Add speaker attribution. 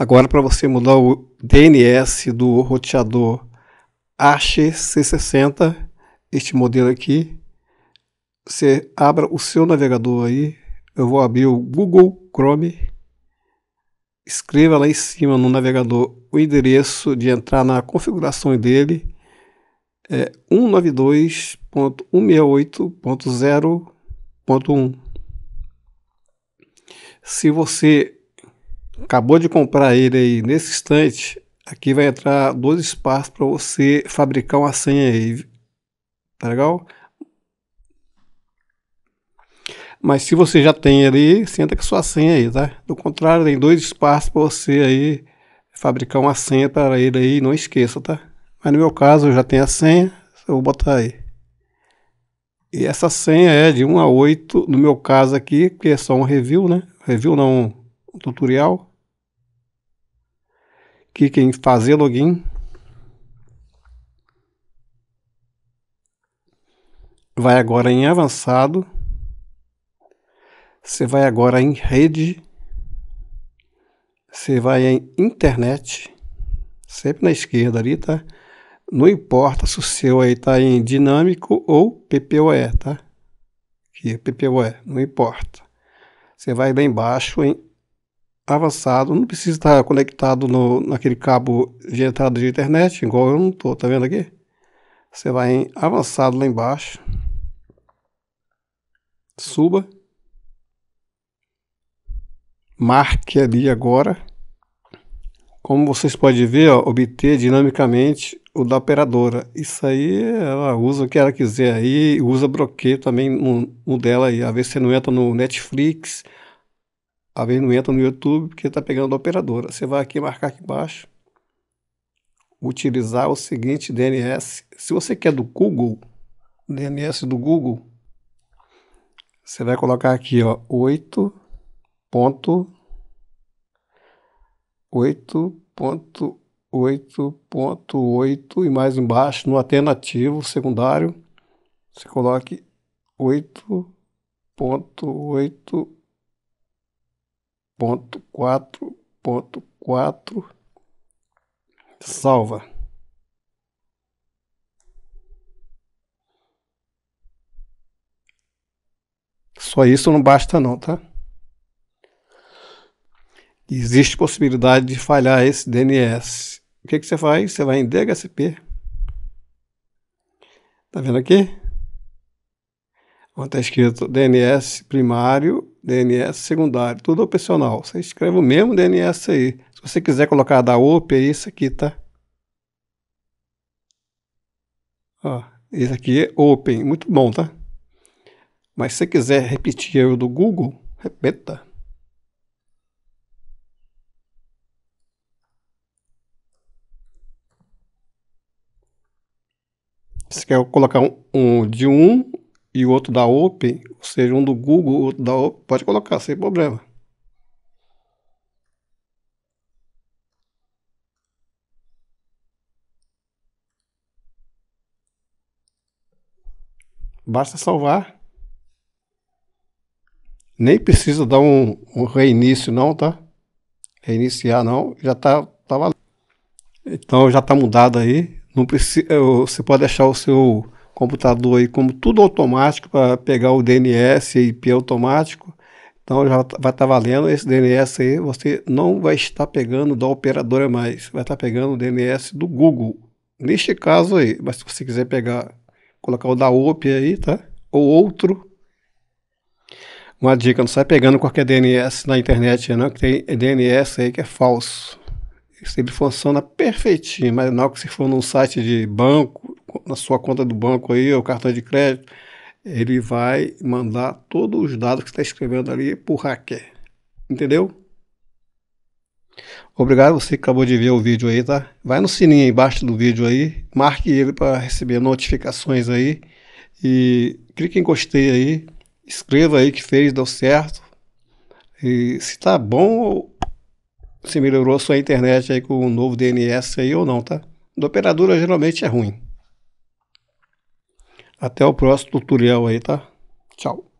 Speaker 1: Agora, para você mudar o DNS do roteador HC60, este modelo aqui, você abra o seu navegador aí. Eu vou abrir o Google Chrome. Escreva lá em cima no navegador o endereço de entrar na configuração dele. É 192.168.0.1. Se você acabou de comprar ele aí nesse instante, aqui vai entrar dois espaços para você fabricar uma senha aí. Tá legal? Mas se você já tem ali, senta com sua senha aí, tá? Do contrário, tem dois espaços para você aí fabricar uma senha para ele aí, não esqueça, tá? Mas no meu caso, eu já tenho a senha, eu vou botar aí. E essa senha é de 1 a 8, no meu caso aqui, porque é só um review, né? Review não, um tutorial clique em fazer login. Vai agora em avançado. Você vai agora em rede. Você vai em internet. Sempre na esquerda ali, tá? Não importa se o seu aí tá em dinâmico ou PPOE, tá? Que é PPOE, não importa. Você vai lá embaixo em Tá avançado, não precisa estar conectado no, naquele cabo de entrada de internet, igual eu não estou, tá vendo aqui? Você vai em avançado lá embaixo, suba, marque ali agora. Como vocês podem ver, ó, obter dinamicamente o da operadora. Isso aí ela usa o que ela quiser aí, usa bloqueio também no, no dela aí. a ver você não entra no Netflix, às vezes não entra no YouTube porque está pegando a operadora. Você vai aqui marcar aqui embaixo, utilizar o seguinte DNS. Se você quer do Google, DNS do Google, você vai colocar aqui, ó, 8. Ponto 8.8.8 e mais embaixo, no alternativo secundário, você coloque 8.8 ponto quatro ponto quatro salva. Só isso não basta não, tá? Existe possibilidade de falhar esse DNS. O que, que você faz? Você vai em DHCP. Tá vendo aqui? Onde está escrito DNS primário, DNS secundário, tudo opcional. Você escreve o mesmo DNS aí. Se você quiser colocar da OP, é isso aqui, tá? Ó, esse aqui é Open, muito bom, tá? Mas se você quiser repetir o do Google, repeta. Você quer colocar um, um de 1, um, e o outro da Open, ou seja, um do Google, outro da Open, pode colocar sem problema. Basta salvar. Nem precisa dar um, um reinício não, tá? Reiniciar não, já tá, tá valendo. Então já tá mudado aí. Não precisa, eh, você pode deixar o seu computador aí como tudo automático para pegar o DNS e IP automático, então já vai estar tá valendo esse DNS aí, você não vai estar pegando da operadora mais, vai estar tá pegando o DNS do Google. Neste caso aí, mas se você quiser pegar, colocar o da OP aí, tá? Ou outro. Uma dica, não sai pegando qualquer DNS na internet, não, né? que tem DNS aí que é falso. Ele funciona perfeitinho, mas na hora que você for num site de banco, na sua conta do banco aí, o cartão de crédito, ele vai mandar todos os dados que está escrevendo ali para o hacker. Entendeu? Obrigado você que acabou de ver o vídeo aí, tá? Vai no sininho aí embaixo do vídeo aí, marque ele para receber notificações aí e clique em gostei aí, escreva aí que fez, deu certo e se tá bom ou se melhorou a sua internet aí com o novo DNS aí ou não, tá? Da operadora geralmente é ruim. Até o próximo tutorial aí, tá? Tchau.